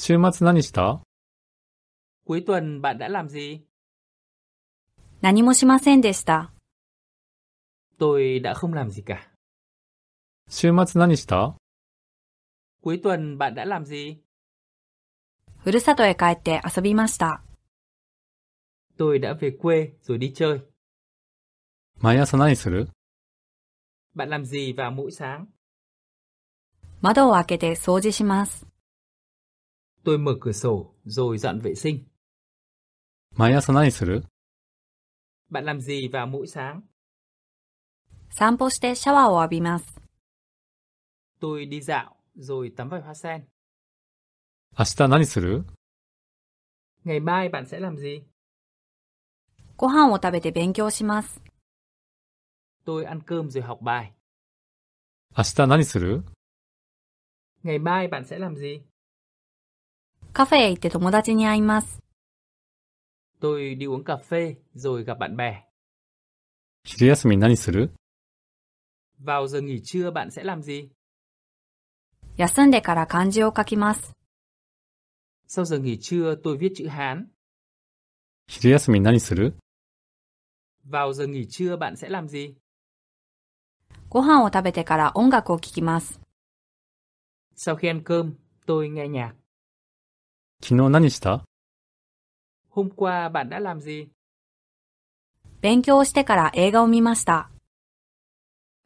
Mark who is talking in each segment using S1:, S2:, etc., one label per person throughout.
S1: 週末何した
S2: Cuối tuần bạn đã làm gì?
S3: 何もしませんでした。Tôi đã không làm gì cả.
S1: 週末何した
S2: Cuối tuần bạn đã làm gì?
S3: ふるさとへ帰って遊びました。
S2: Tôi đã về quê rồi đi chơi.
S1: 毎朝何する
S2: Bạn làm gì vào mỗi sáng?
S3: 窓を開けて掃除します。
S2: Tôi mở cửa sổ rồi dọn vệ sinh.
S1: 毎朝何する
S2: Bạn làm gì vào mỗi sáng?
S3: 散歩してシャワーを浴びます。
S2: Tôi đi dạo rồi tắm vòi hoa sen.
S1: 明日何する
S3: Ngày mai bạn sẽ làm gì? ご飯を食べて勉強します。
S2: Tôi ăn cơm rồi học bài.
S1: 明日何する
S2: Ngày mai bạn sẽ làm gì?
S3: カフェへ行って友達に会います。
S2: Tôi đi uống cà phê rồi gặp bạn bè.
S1: 昼休み何する
S2: Vào giờ nghỉ trưa bạn sẽ làm gì?
S3: 休んでから漢字を書きます。
S2: Sau giờ nghỉ trưa tôi viết chữ Hán.
S1: 昼休み何する
S2: Vào giờ nghỉ trưa bạn sẽ làm gì?
S3: ご飯を食べてから音楽を聴きます。
S2: Sau khi ăn cơm, tôi nghe
S1: nhạc. 昨日何した
S2: Hôm qua bạn đã làm gì?
S3: 勉強をしてから映画を見ました。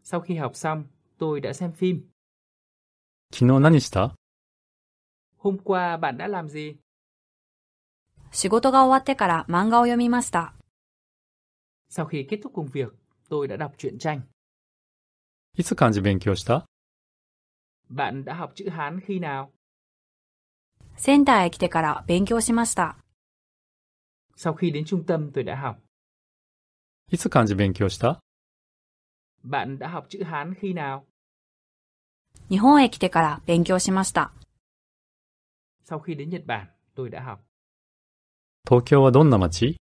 S3: Sau khi học xong, tôi đã xem phim.
S1: 昨日何した
S3: Hôm
S2: qua bạn đã làm gì?
S3: 仕事が終わってから漫画を読みました。
S2: Sau khi kết thúc công việc, tôi đã đọc truyện tranh.
S1: いつ漢字勉強した
S3: Bạn đã học chữ Hán khi nào? センターへ来てから勉強しました。
S2: Sau khi đến trung tâm
S3: tôi đã
S1: học. いつ漢字勉強した
S3: Bạn đã học chữ Hán khi nào? 日本へ来てから勉強しました。
S2: Sau khi đến Nhật Bản, tôi đã học.
S1: 東京はどんな街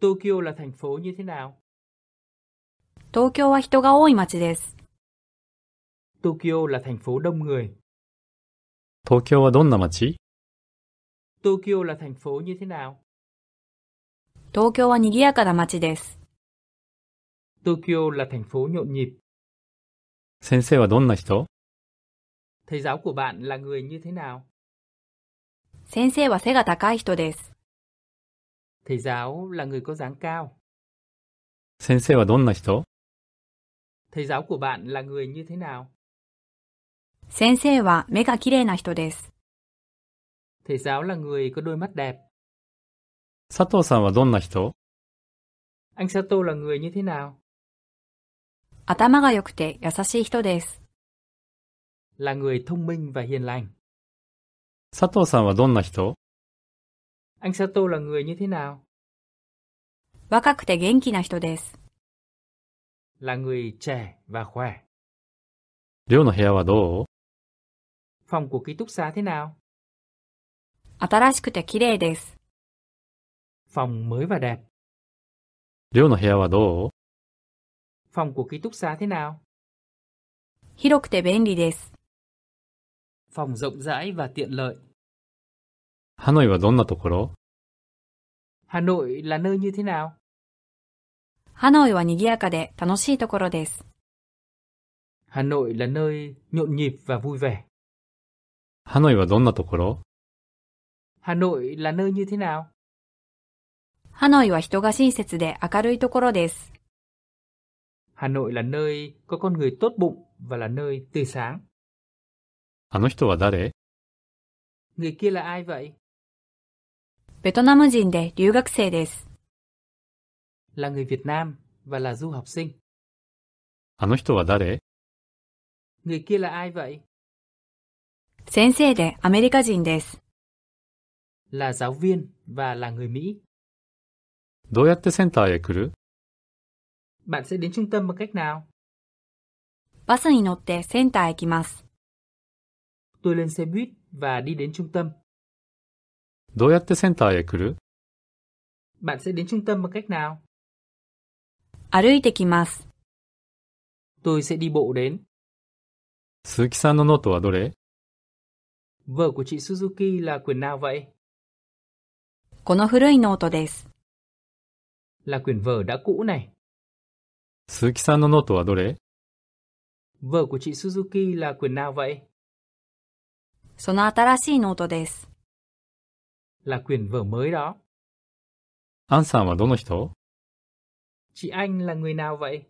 S2: Tokyo là thành phố như thế nào?
S3: 東京は人が多い街です。
S2: Tokyo là thành phố đông người.
S1: 東京はどんな街
S2: Tokyo là thành phố như thế nào?
S3: 東京は賑やかな街です。Tokyo là thành phố nhộn nhịp.
S1: 先生はどんな人
S2: Thầy giáo của bạn là người như thế
S3: nào? 先生は背が高い人です。Thầy giáo
S2: là người có dáng cao.
S1: 先生はどんな人
S2: Thầy giáo của bạn là người như thế nào?
S3: 先生は目がきれいな人です。Thầy giáo là người có đôi mắt đẹp.
S1: Sato san là どんな人
S2: Anh Sato là người như thế nào?
S3: 頭が良くて優しい人です。
S2: Là người thông minh và hiền lành.
S1: Sato san là どんな人
S3: Anh Sato
S2: là người như thế nào?
S3: 若くて元気な人です。
S2: Là người trẻ và khỏe.
S1: 寮の部屋はどう
S2: phòng của ký túc xá thế nào? Phòng mới và
S1: đẹp. 寮の部屋はどう
S2: phòng của ký túc xá thế nào?
S1: Phòng rộng rãi và
S3: tiện
S2: lợi.
S1: Hà Nội là
S3: Hà Nội là nơi như thế nào? Hà Nội
S2: là nơi nhộn nhịp và vui vẻ.
S1: ハノイはどんなところ
S3: ハノイは人が親切で明るいところです。
S1: ハノイはあの人は誰
S3: ベトナム人で留学生です。là n g
S2: ư
S1: あの人は誰
S3: 先生でアメリカ人です。
S2: là giáo viên và là người Mỹ.
S1: どうやってセンターへ来る
S3: Bạn sẽ đến trung tâm bằng cách nào? バスに乗ってセンターへ来ます。Tôi
S2: lên xe buýt và đi đến trung tâm.
S1: どうやってセンターへ来る
S3: Bạn
S2: sẽ đến trung tâm bằng cách nào? 歩いてきます。Tôi
S3: sẽ đi bộ đến.
S1: 鈴木さんのノートはどれ
S2: Vở của chị Suzuki là quyển nào vậy?
S3: この古いノートです。là quyển vở đã cũ này.
S1: Suzuki さんのノートはどれ
S2: Vở của chị Suzuki là quyển nào vậy?
S3: その新しいノートです。
S2: là quyển vở mới đó.
S1: An さんはどの人
S2: Chị Anh là người nào vậy?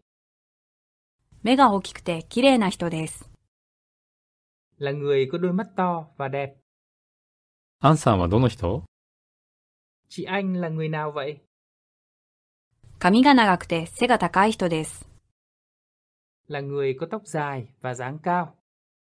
S3: 目が大きくて綺麗な人です。
S2: là người có đôi mắt to và đẹp.
S1: An san là どの人?
S2: Chị anh là người nào vậy? là người có tóc dài và dáng cao.